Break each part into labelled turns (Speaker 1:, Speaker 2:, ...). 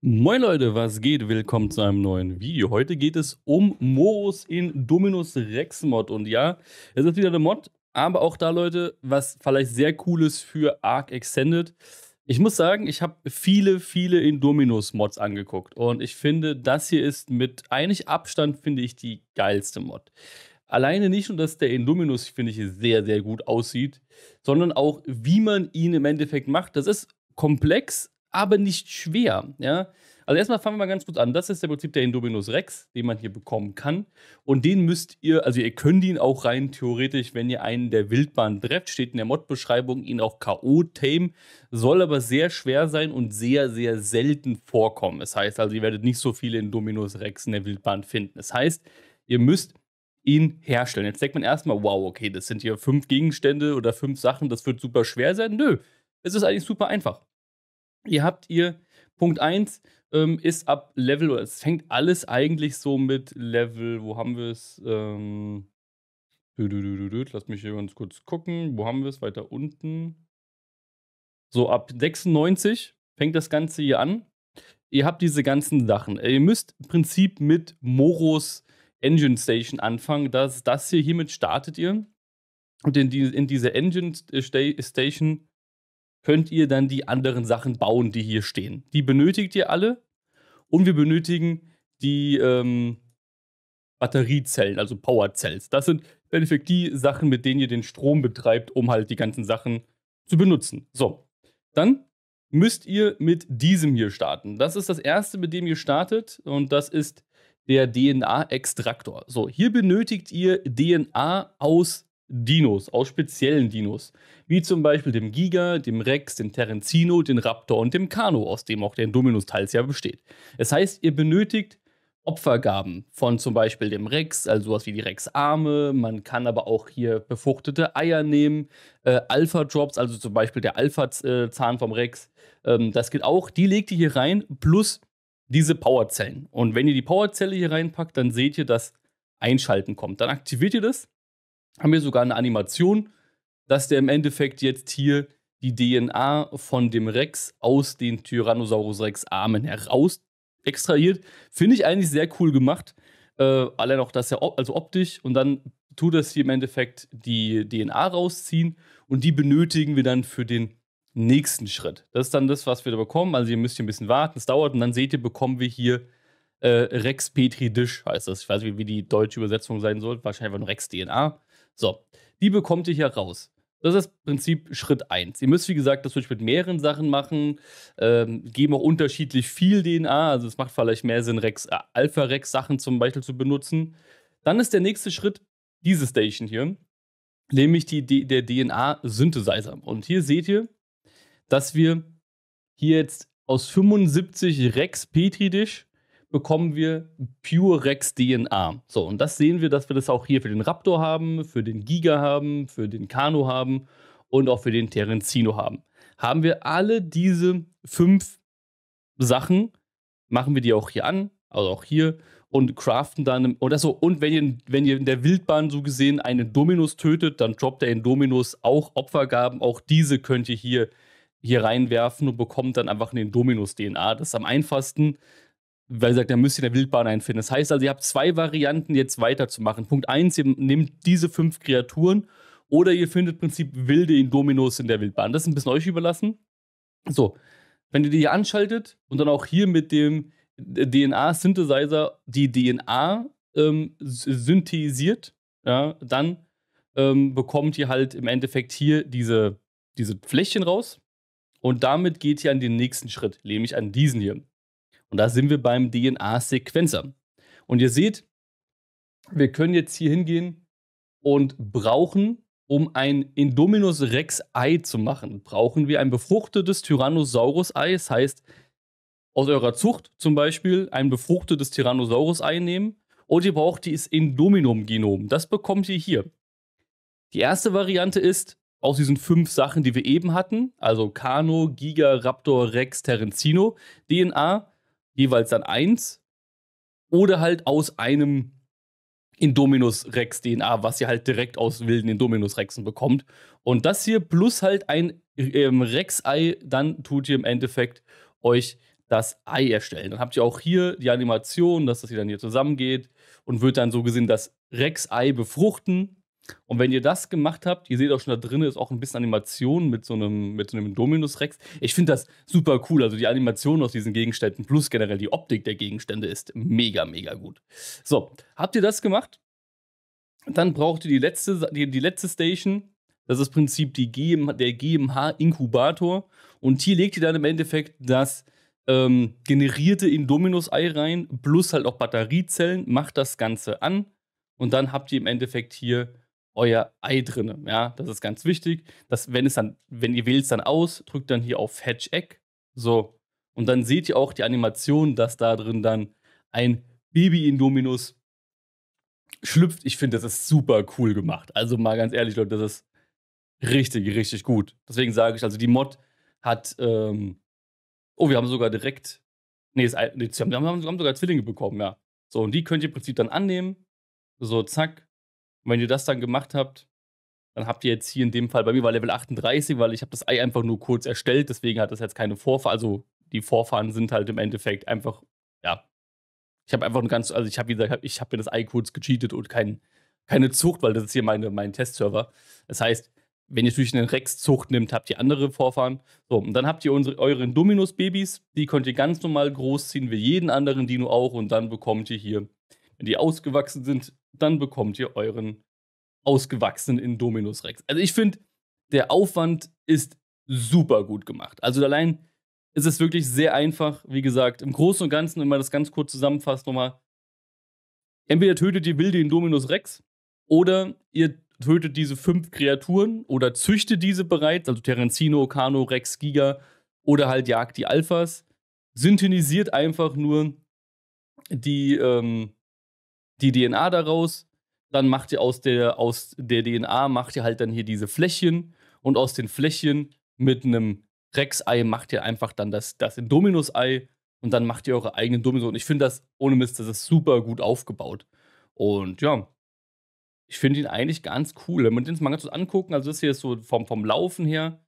Speaker 1: Moin Leute, was geht? Willkommen zu einem neuen Video. Heute geht es um Morus in Dominus Rex Mod. Und ja, es ist wieder eine Mod, aber auch da, Leute, was vielleicht sehr cool ist für Arc Extended. Ich muss sagen, ich habe viele, viele Indominus Mods angeguckt. Und ich finde, das hier ist mit eigentlich Abstand, finde ich, die geilste Mod. Alleine nicht nur, dass der Indominus, finde ich, sehr, sehr gut aussieht, sondern auch, wie man ihn im Endeffekt macht. Das ist komplex, aber nicht schwer. Ja? Also erstmal fangen wir mal ganz kurz an. Das ist der Prinzip der Indominus Rex, den man hier bekommen kann. Und den müsst ihr, also ihr könnt ihn auch rein theoretisch, wenn ihr einen der Wildbahn trefft, steht in der Mod-Beschreibung, ihn auch K.O. tame, soll aber sehr schwer sein und sehr, sehr selten vorkommen. Das heißt also, ihr werdet nicht so viele Indominus Rex in der Wildbahn finden. Das heißt, ihr müsst ihn herstellen. Jetzt denkt man erstmal, wow, okay, das sind hier fünf Gegenstände oder fünf Sachen, das wird super schwer sein. Nö, es ist eigentlich super einfach. Ihr habt ihr Punkt 1 ähm, ist ab Level, es fängt alles eigentlich so mit Level, wo haben wir es? Ähm, Lass mich hier ganz kurz gucken. Wo haben wir es? Weiter unten. So, ab 96 fängt das Ganze hier an. Ihr habt diese ganzen Sachen. Äh, ihr müsst im Prinzip mit Moros Engine Station anfangen. Das, das hier, hiermit startet ihr. Und in, die, in diese Engine Station könnt ihr dann die anderen Sachen bauen, die hier stehen. Die benötigt ihr alle und wir benötigen die ähm, Batteriezellen, also Powercells. Das sind im Endeffekt die Sachen, mit denen ihr den Strom betreibt, um halt die ganzen Sachen zu benutzen. So, dann müsst ihr mit diesem hier starten. Das ist das erste, mit dem ihr startet und das ist der DNA-Extraktor. So, hier benötigt ihr DNA aus Dinos, aus speziellen Dinos, wie zum Beispiel dem Giga, dem Rex, dem Terenzino, dem Raptor und dem Kano, aus dem auch der Indominus teils ja besteht. Das heißt, ihr benötigt Opfergaben von zum Beispiel dem Rex, also sowas wie die Rex-Arme. Man kann aber auch hier befruchtete Eier nehmen, äh, Alpha-Drops, also zum Beispiel der Alpha-Zahn vom Rex. Ähm, das geht auch. Die legt ihr hier rein, plus diese Powerzellen. Und wenn ihr die Powerzelle hier reinpackt, dann seht ihr, dass Einschalten kommt. Dann aktiviert ihr das haben wir sogar eine Animation, dass der im Endeffekt jetzt hier die DNA von dem Rex aus den Tyrannosaurus Rex Armen heraus extrahiert. Finde ich eigentlich sehr cool gemacht. Äh, allein auch, das ja, op also optisch, und dann tut das hier im Endeffekt die DNA rausziehen und die benötigen wir dann für den nächsten Schritt. Das ist dann das, was wir da bekommen. Also ihr müsst hier ein bisschen warten, es dauert und dann seht ihr, bekommen wir hier äh, Rex Petri Dish, heißt das. Ich weiß nicht, wie die deutsche Übersetzung sein soll. Wahrscheinlich einfach nur Rex DNA. So, die bekommt ihr hier raus. Das ist das Prinzip Schritt 1. Ihr müsst, wie gesagt, das wirklich mit mehreren Sachen machen, ähm, geben auch unterschiedlich viel DNA, also es macht vielleicht mehr Sinn, äh, Alpha-Rex-Sachen zum Beispiel zu benutzen. Dann ist der nächste Schritt diese Station hier, nämlich die der DNA-Synthesizer. Und hier seht ihr, dass wir hier jetzt aus 75 Rex Petri Dish bekommen wir Pure Rex DNA. So, und das sehen wir, dass wir das auch hier für den Raptor haben, für den Giga haben, für den Kano haben und auch für den Terenzino haben. Haben wir alle diese fünf Sachen, machen wir die auch hier an, also auch hier und craften dann oder so. Und wenn ihr, wenn ihr in der Wildbahn so gesehen einen Dominus tötet, dann droppt er in Dominus auch Opfergaben. Auch diese könnt ihr hier, hier reinwerfen und bekommt dann einfach einen Dominus-DNA. Das ist am einfachsten weil gesagt, da müsst ihr der Wildbahn einfinden. Das heißt also, ihr habt zwei Varianten, jetzt weiterzumachen. Punkt eins, ihr nehmt diese fünf Kreaturen oder ihr findet im Prinzip wilde Indominos in der Wildbahn. Das ist ein bisschen euch überlassen. So, wenn ihr die hier anschaltet und dann auch hier mit dem DNA-Synthesizer die DNA ähm, synthetisiert, ja, dann ähm, bekommt ihr halt im Endeffekt hier diese, diese Fläschchen raus. Und damit geht ihr an den nächsten Schritt, nämlich an diesen hier. Und da sind wir beim DNA-Sequenzer. Und ihr seht, wir können jetzt hier hingehen und brauchen, um ein Indominus Rex Ei zu machen, brauchen wir ein befruchtetes Tyrannosaurus Ei. Das heißt, aus eurer Zucht zum Beispiel ein befruchtetes Tyrannosaurus Ei nehmen und ihr braucht dieses Indominum-Genom. Das bekommt ihr hier. Die erste Variante ist aus diesen fünf Sachen, die wir eben hatten, also Kano, Giga, Raptor, Rex, Terenzino, DNA, jeweils dann eins oder halt aus einem Indominus Rex DNA, was ihr halt direkt aus wilden Indominus Rexen bekommt. Und das hier plus halt ein ähm, Rex-Ei, dann tut ihr im Endeffekt euch das Ei erstellen. Dann habt ihr auch hier die Animation, dass das hier dann hier zusammengeht und wird dann so gesehen das Rex-Ei befruchten. Und wenn ihr das gemacht habt, ihr seht auch schon da drin ist auch ein bisschen Animation mit so einem, mit so einem Dominus Rex. Ich finde das super cool. Also die Animation aus diesen Gegenständen plus generell die Optik der Gegenstände ist mega, mega gut. So, habt ihr das gemacht? Dann braucht ihr die letzte, die, die letzte Station. Das ist im Prinzip die GM, der GMH-Inkubator. Und hier legt ihr dann im Endeffekt das ähm, generierte Indominus-Ei rein, plus halt auch Batteriezellen, macht das Ganze an. Und dann habt ihr im Endeffekt hier euer Ei drin. Ja, das ist ganz wichtig. Dass, wenn es dann, wenn ihr wählt es dann aus, drückt dann hier auf Hatch Egg. So. Und dann seht ihr auch die Animation, dass da drin dann ein Baby Indominus schlüpft. Ich finde, das ist super cool gemacht. Also mal ganz ehrlich, Leute, das ist richtig, richtig gut. Deswegen sage ich, also die Mod hat, ähm oh, wir haben sogar direkt, nee, wir haben sogar Zwillinge bekommen, ja. So, und die könnt ihr im Prinzip dann annehmen. So, zack, und wenn ihr das dann gemacht habt, dann habt ihr jetzt hier in dem Fall, bei mir war Level 38, weil ich habe das Ei einfach nur kurz erstellt, deswegen hat das jetzt keine Vorfahren, also die Vorfahren sind halt im Endeffekt einfach, ja. Ich habe einfach ein ganz, also ich habe, wie ich habe mir das Ei kurz gecheatet und kein, keine Zucht, weil das ist hier meine, mein Testserver. Das heißt, wenn ihr natürlich eine Rex-Zucht nimmt, habt ihr andere Vorfahren. So, und dann habt ihr unsere, euren Dominus-Babys. Die könnt ihr ganz normal großziehen, wie jeden anderen Dino auch. Und dann bekommt ihr hier, wenn die ausgewachsen sind, dann bekommt ihr euren ausgewachsenen Indominus Rex. Also ich finde, der Aufwand ist super gut gemacht. Also allein ist es wirklich sehr einfach, wie gesagt, im Großen und Ganzen, wenn man das ganz kurz zusammenfasst nochmal, entweder tötet ihr wilde Indominus Rex oder ihr tötet diese fünf Kreaturen oder züchtet diese bereits, also Terenzino, Kano, Rex, Giga oder halt jagt die Alphas, synthetisiert einfach nur die, ähm, die DNA daraus, dann macht ihr aus der, aus der DNA, macht ihr halt dann hier diese Flächen. und aus den Flächen mit einem Rex-Ei macht ihr einfach dann das, das Indominus-Ei und dann macht ihr eure eigenen Dominos. Und ich finde das, ohne Mist, das ist super gut aufgebaut. Und ja, ich finde ihn eigentlich ganz cool. Wenn man den mal ganz kurz angucken, also das hier ist so vom, vom Laufen her,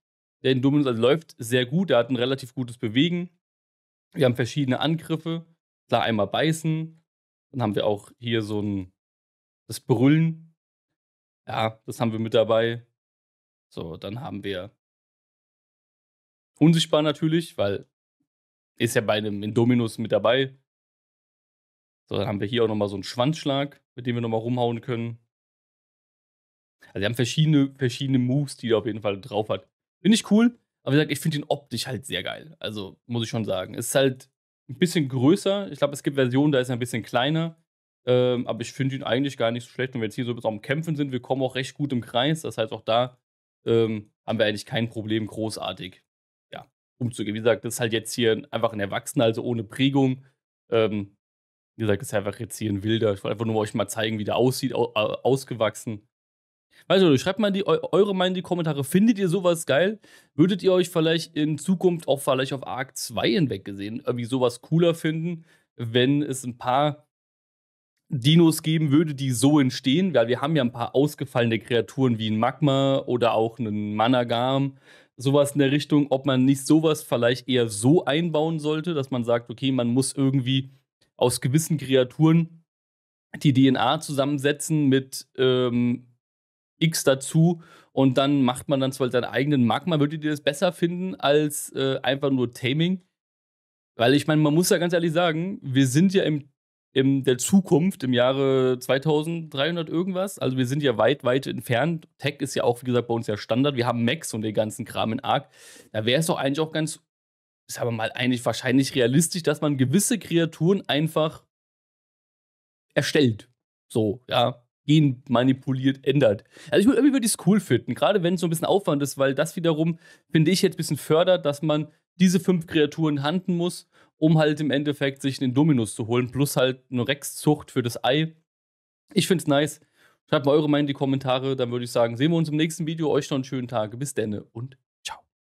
Speaker 1: der Indominus also läuft sehr gut, der hat ein relativ gutes Bewegen. Wir haben verschiedene Angriffe. Klar, einmal beißen, dann haben wir auch hier so ein, das Brüllen. Ja, das haben wir mit dabei. So, dann haben wir unsichtbar natürlich, weil ist ja bei einem Indominus mit dabei. So, dann haben wir hier auch nochmal so einen Schwanzschlag, mit dem wir nochmal rumhauen können. Also, wir haben verschiedene, verschiedene Moves, die er auf jeden Fall drauf hat. Finde ich cool, aber wie gesagt, ich finde ihn optisch halt sehr geil. Also, muss ich schon sagen. Ist halt ein bisschen größer. Ich glaube, es gibt Versionen, da ist er ein bisschen kleiner. Ähm, aber ich finde ihn eigentlich gar nicht so schlecht. Und wenn wir jetzt hier so bis am Kämpfen sind, wir kommen auch recht gut im Kreis. Das heißt, auch da ähm, haben wir eigentlich kein Problem, großartig ja, umzugehen. Wie gesagt, das ist halt jetzt hier einfach ein Erwachsener, also ohne Prägung. Ähm, wie gesagt, das ist einfach jetzt hier ein Wilder. Ich wollte einfach nur euch mal zeigen, wie der aussieht, au ausgewachsen. Weißt du, schreibt mal die, eure Meinung in die Kommentare. Findet ihr sowas geil? Würdet ihr euch vielleicht in Zukunft auch vielleicht auf Arc 2 hinweg gesehen irgendwie sowas cooler finden, wenn es ein paar Dinos geben würde, die so entstehen? Weil wir haben ja ein paar ausgefallene Kreaturen wie ein Magma oder auch einen Managarm. sowas in der Richtung. Ob man nicht sowas vielleicht eher so einbauen sollte, dass man sagt, okay, man muss irgendwie aus gewissen Kreaturen die DNA zusammensetzen mit ähm, X dazu und dann macht man dann zwar seinen eigenen Magma. Würdet ihr das besser finden als äh, einfach nur Taming? Weil ich meine, man muss ja ganz ehrlich sagen, wir sind ja im, in der Zukunft im Jahre 2300 irgendwas. Also wir sind ja weit, weit entfernt. Tech ist ja auch, wie gesagt, bei uns ja Standard. Wir haben Macs und den ganzen Kram in Arc. Da wäre es doch eigentlich auch ganz, sagen wir mal, eigentlich wahrscheinlich realistisch, dass man gewisse Kreaturen einfach erstellt. So, ja genmanipuliert ändert. Also ich würde irgendwie würde es cool finden, gerade wenn es so ein bisschen Aufwand ist, weil das wiederum, finde ich, jetzt ein bisschen fördert, dass man diese fünf Kreaturen handeln muss, um halt im Endeffekt sich den Dominus zu holen, plus halt eine Rexzucht für das Ei. Ich finde es nice. Schreibt mal eure Meinung in die Kommentare, dann würde ich sagen, sehen wir uns im nächsten Video. Euch noch einen schönen Tag. Bis denne und